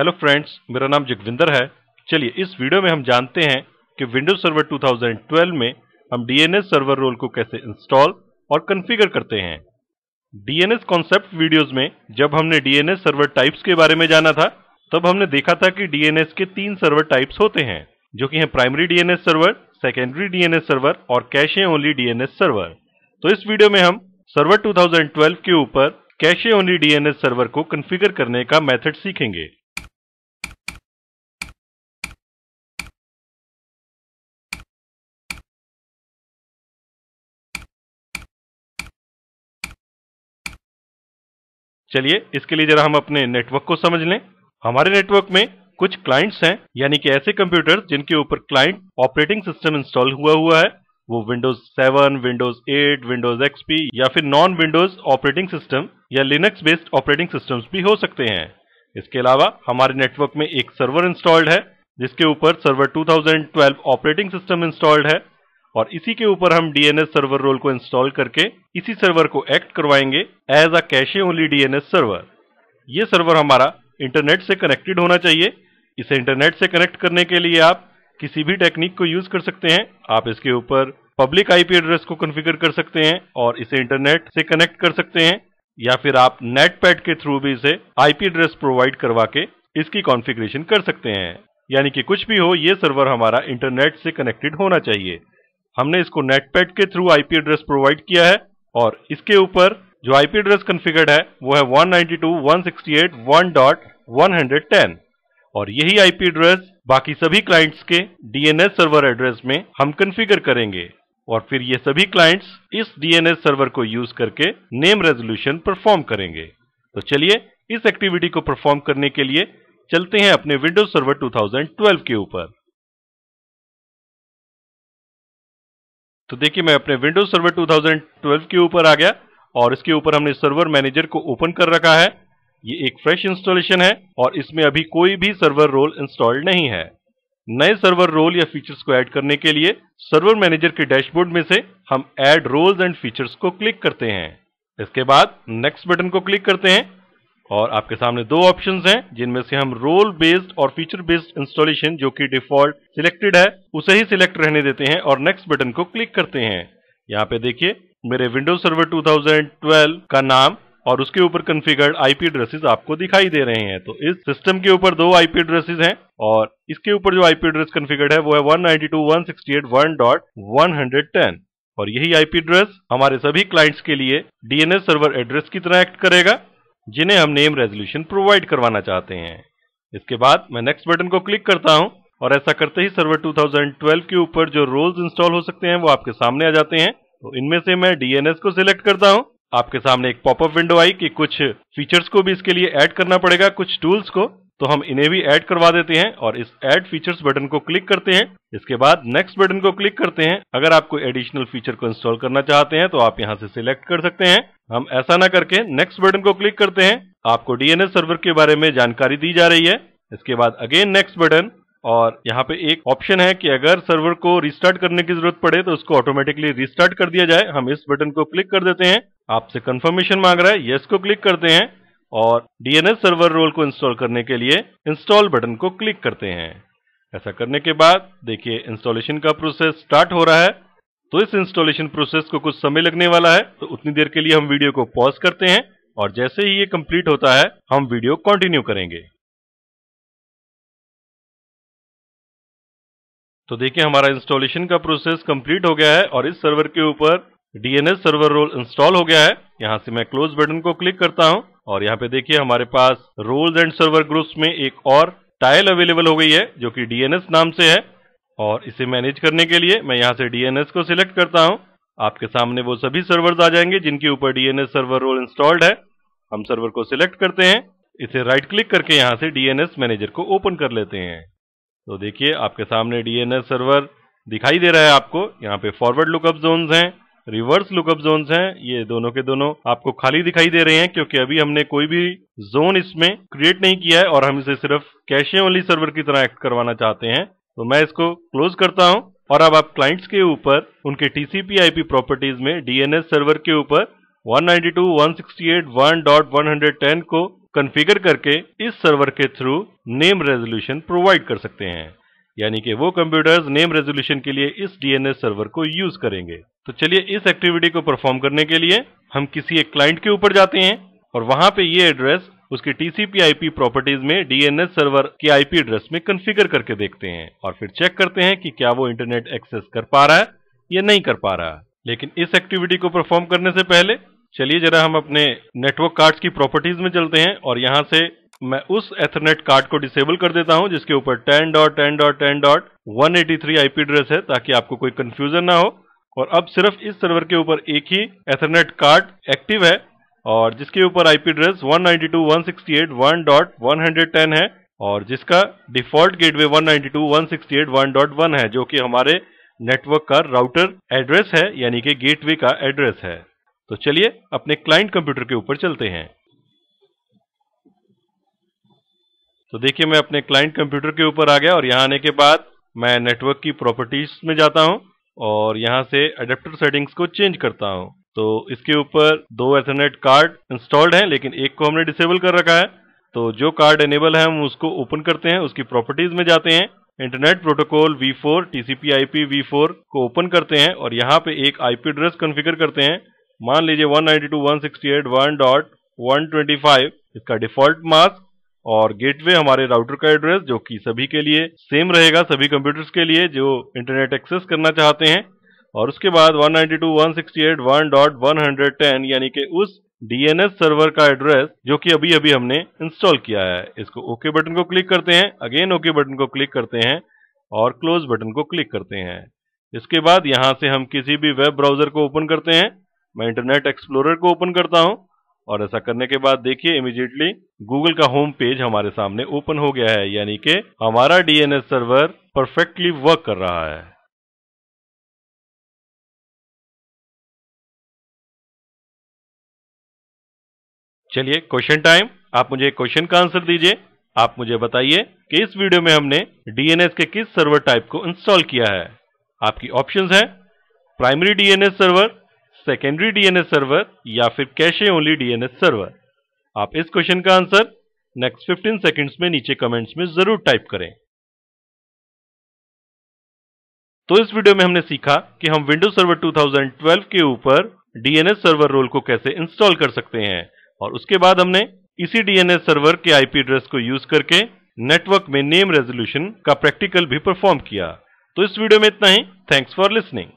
hello friends मेरा नाम जगविंदर है चलिए इस वीडियो में हम जानते हैं कि विंडोज सर्वर 2012 में हम डीएनएस सर्वर रोल को कैसे इंस्टॉल और कॉन्फ़िगर करते हैं डीएनएस कॉन्सेप्ट वीडियोस में जब हमने डीएनएस सर्वर टाइप्स के बारे में जाना था तब हमने देखा था कि डीएनएस के तीन सर्वर टाइप्स होते हैं जो कि हैं primary DNS server secondary DNS server और कैशे ओनली डीएनएस सर्वर तो इस वीडियो में हम सर्वर टू के ऊपर कैशे ओनली डीएनएस सर्वर को कन्फिगर करने का मेथड सीखेंगे चलिए इसके लिए जरा हम अपने नेटवर्क को समझ लें हमारे नेटवर्क में कुछ क्लाइंट्स हैं यानी कि ऐसे कंप्यूटर्स जिनके ऊपर क्लाइंट ऑपरेटिंग सिस्टम इंस्टॉल हुआ हुआ है वो विंडोज 7, विंडोज 8, विंडोज एक्सपी या फिर नॉन विंडोज ऑपरेटिंग सिस्टम या लिनक्स बेस्ड ऑपरेटिंग सिस्टम भी हो सकते हैं इसके अलावा हमारे नेटवर्क में एक सर्वर इंस्टॉल्ड है जिसके ऊपर सर्वर 2012 ऑपरेटिंग सिस्टम इंस्टॉल्ड है और इसी के ऊपर हम डीएनएस सर्वर रोल को इंस्टॉल करके इसी सर्वर को एक्ट करवाएंगे as a cache only DNS server ये सर्वर हमारा इंटरनेट से कनेक्टेड होना चाहिए इसे इंटरनेट से कनेक्ट करने के लिए आप किसी भी टेक्निक को यूज कर सकते हैं आप इसके ऊपर पब्लिक आईपी एड्रेस को कॉन्फ़िगर कर सकते हैं और इसे इंटरनेट से कनेक्ट कर सकते हैं या फिर आप नेट पैड के थ्रू भी इसे आईपी एड्रेस प्रोवाइड करवा के इसकी कॉन्फ़िगरेशन कर सकते हैं यानी कि कुछ भी हो ये सर्वर हमारा इंटरनेट से कनेक्टेड होना चाहिए हमने इसको नेटपैड के थ्रू आईपी एड्रेस प्रोवाइड किया है और इसके ऊपर जो आईपी एड्रेस कन्फिगर्ड है वो है 192.168.1.110 और यही आईपी एड्रेस बाकी सभी क्लाइंट्स के डीएनएस सर्वर एड्रेस में हम कन्फिगर करेंगे और फिर ये सभी क्लाइंट्स इस डीएनएस सर्वर को यूज करके नेम रेजोल्यूशन परफॉर्म करेंगे तो चलिए इस एक्टिविटी को परफॉर्म करने के लिए चलते हैं अपने विंडोज सर्वर 2012 के ऊपर तो देखिए मैं अपने विंडोज सर्वर 2012 के ऊपर आ गया और इसके ऊपर हमने सर्वर मैनेजर को ओपन कर रखा है ये एक फ्रेश इंस्टॉलेशन है और इसमें अभी कोई भी सर्वर रोल इंस्टॉल्ड नहीं है नए सर्वर रोल या फीचर्स को ऐड करने के लिए सर्वर मैनेजर के डैशबोर्ड में से हम ऐड रोल्स एंड फीचर्स को क्लिक करते हैं इसके बाद नेक्स्ट बटन को क्लिक करते हैं और आपके सामने दो ऑप्शंस हैं जिनमें से हम रोल बेस्ड और फीचर बेस्ड इंस्टॉलेशन जो कि डिफॉल्ट सिलेक्टेड है उसे ही सिलेक्ट रहने देते हैं और नेक्स्ट बटन को क्लिक करते हैं यहाँ पे देखिए मेरे विंडोज सर्वर 2012 का नाम और उसके ऊपर कन्फिगर्ड आईपी एड्रेसेस आपको दिखाई दे रहे हैं तो इस सिस्टम के ऊपर दो आईपी एड्रेसेस हैं और इसके ऊपर जो आईपी एड्रेस कन्फिगर्ड है वो है 192.168.1.110 और यही आईपी एड्रेस हमारे सभी क्लाइंट्स के लिए डीएनएस सर्वर एड्रेस की तरह एक्ट करेगा जिन्हें हम नेम रेजोल्यूशन प्रोवाइड करवाना चाहते हैं इसके बाद मैं नेक्स्ट बटन को क्लिक करता हूं और ऐसा करते ही सर्वर 2012 के ऊपर जो रोल्स इंस्टॉल हो सकते हैं वो आपके सामने आ जाते हैं तो इनमें से मैं डीएनएस को सिलेक्ट करता हूं आपके सामने एक पॉपअप विंडो आई कि कुछ फीचर्स को भी इसके लिए ऐड करना पड़ेगा कुछ टूल्स को तो हम इन्हें भी ऐड करवा देते हैं और इस ऐड फीचर्स बटन को क्लिक करते हैं इसके बाद नेक्स्ट बटन को क्लिक करते हैं अगर आप कोई एडिशनल फीचर को इंस्टॉल करना चाहते हैं तो आप यहां से सिलेक्ट कर सकते हैं हम ऐसा ना करके नेक्स्ट बटन को क्लिक करते हैं आपको डीएनएस सर्वर के बारे में जानकारी दी जा रही है इसके बाद अगेन नेक्स्ट बटन और यहाँ पे एक ऑप्शन है कि अगर सर्वर को रिस्टार्ट करने की जरूरत पड़े तो उसको ऑटोमेटिकली रिस्टार्ट कर दिया जाए हम इस बटन को क्लिक कर देते हैं आपसे कंफर्मेशन मांग रहा है येस को क्लिक करते हैं और डीएनएस सर्वर रोल को इंस्टॉल करने के लिए इंस्टॉल बटन को क्लिक करते हैं ऐसा करने के बाद देखिए इंस्टॉलेशन का प्रोसेस स्टार्ट हो रहा है तो इस इंस्टॉलेशन प्रोसेस को कुछ समय लगने वाला है तो उतनी देर के लिए हम वीडियो को पॉज करते हैं और जैसे ही ये कंप्लीट होता है हम वीडियो कंटिन्यू करेंगे तो देखिए हमारा इंस्टॉलेशन का प्रोसेस कंप्लीट हो गया है और इस सर्वर के ऊपर डीएनएस सर्वर रोल इंस्टॉल हो गया है यहाँ से मैं क्लोज बटन को क्लिक करता हूँ और यहाँ पे देखिए हमारे पास रोल्स एंड सर्वर ग्रुप्स में एक और टाइल अवेलेबल हो गई है जो कि डीएनएस नाम से है और इसे मैनेज करने के लिए मैं यहाँ से डीएनएस को सिलेक्ट करता हूँ आपके सामने वो सभी सर्वर्स आ जाएंगे जिनके ऊपर डीएनएस सर्वर रोल इंस्टॉल्ड है हम सर्वर को सिलेक्ट करते हैं इसे राइट क्लिक करके यहाँ से डीएनएस मैनेजर को ओपन कर लेते हैं तो देखिए आपके सामने डीएनएस सर्वर दिखाई दे रहा है आपको यहाँ पे फॉरवर्ड लुकअप जोन है रिवर्स लुकअप जोन है ये दोनों के दोनों आपको खाली दिखाई दे रहे हैं क्योंकि अभी हमने कोई भी जोन इसमें क्रिएट नहीं किया है और हम इसे सिर्फ कैशे ओनली सर्वर की तरह एक्ट करवाना चाहते हैं तो मैं इसको क्लोज करता हूं और अब आप क्लाइंट्स के ऊपर उनके टीसीपी आईपी प्रॉपर्टीज में डीएनएस सर्वर के ऊपर 192.168.1.110 को कॉन्फ़िगर करके इस सर्वर के थ्रू नेम रेजोल्यूशन प्रोवाइड कर सकते हैं यानी कि वो कंप्यूटर्स नेम रेजोल्यूशन के लिए इस डीएनएस सर्वर को यूज करेंगे तो चलिए इस एक्टिविटी को परफॉर्म करने के लिए हम किसी एक क्लाइंट के ऊपर जाते हैं और वहां पे ये एड्रेस उसकी टीसीपी आईपी प्रॉपर्टीज में डीएनएस सर्वर के आईपी एड्रेस में कॉन्फ़िगर करके देखते हैं और फिर चेक करते हैं कि क्या वो इंटरनेट एक्सेस कर पा रहा है या नहीं कर पा रहा लेकिन इस एक्टिविटी को परफॉर्म करने से पहले चलिए जरा हम अपने नेटवर्क कार्ड्स की प्रॉपर्टीज में चलते हैं और यहाँ से मैं उस एथरनेट कार्ड को डिसेबल कर देता हूँ जिसके ऊपर ten dot ten dot ten dot one eighty three IP address है ताकि आपको कोई कन्फ्यूजन ना हो और अब सिर्फ इस सर्वर के ऊपर एक ही एथरनेट कार्ड एक्टिव है और जिसके ऊपर आईपी एड्रेस 192.168.1.110 है और जिसका डिफॉल्ट गेटवे 192.168.1.1 है जो कि हमारे नेटवर्क का राउटर एड्रेस है यानी कि गेटवे का एड्रेस है तो चलिए अपने क्लाइंट कंप्यूटर के ऊपर चलते हैं तो देखिए मैं अपने क्लाइंट कंप्यूटर के ऊपर आ गया और यहाँ आने के बाद मैं नेटवर्क की प्रॉपर्टीज में जाता हूँ और यहाँ से अडेप्टर सेटिंग्स को चेंज करता हूँ तो इसके ऊपर दो एथरनेट कार्ड इंस्टॉल्ड हैं लेकिन एक को हमने डिसेबल कर रखा है तो जो कार्ड एनेबल है हम उसको ओपन करते हैं उसकी प्रॉपर्टीज में जाते हैं internet protocol V4 TCP/IP V4 को ओपन करते हैं और यहाँ पे एक IP एड्रेस कॉन्फ़िगर करते हैं मान लीजिए 192.168.1.125 इसका डिफॉल्ट मास्क और गेटवे हमारे राउटर का एड्रेस जो कि सभी के लिए सेम रहेगा सभी कंप्यूटर्स के लिए जो इंटरनेट एक्सेस करना चाहते हैं और उसके बाद 192.168.1.110 यानी कि उस डीएनएस सर्वर का एड्रेस जो कि अभी अभी हमने इंस्टॉल किया है इसको ओके बटन को क्लिक करते हैं अगेन ओके बटन को क्लिक करते हैं और क्लोज बटन को क्लिक करते हैं इसके बाद यहाँ से हम किसी भी वेब ब्राउजर को ओपन करते हैं मैं इंटरनेट एक्सप्लोरर को ओपन करता हूँ और ऐसा करने के बाद देखिए इमीजिएटली गूगल का होम पेज हमारे सामने ओपन हो गया है यानी कि हमारा डीएनएस सर्वर परफेक्टली वर्क कर रहा है चलिए क्वेश्चन टाइम आप मुझे क्वेश्चन का आंसर दीजिए आप मुझे बताइए कि इस वीडियो में हमने डीएनएस के किस सर्वर टाइप को इंस्टॉल किया है आपकी ऑप्शंस हैं primary DNS server secondary DNS server या फिर कैशे ओनली डीएनएस सर्वर आप इस क्वेश्चन का आंसर नेक्स्ट 15 सेकंड्स में नीचे कमेंट्स में जरूर टाइप करें तो इस वीडियो में हमने सीखा कि हम विंडोज सर्वर 2012 के ऊपर डीएनएस सर्वर रोल को कैसे इंस्टॉल कर सकते हैं और उसके बाद हमने इसी डीएनएस सर्वर के आईपी एड्रेस को यूज करके नेटवर्क में नेम रेजोल्यूशन का प्रैक्टिकल भी परफॉर्म किया तो इस वीडियो में इतना ही थैंक्स फॉर लिसनिंग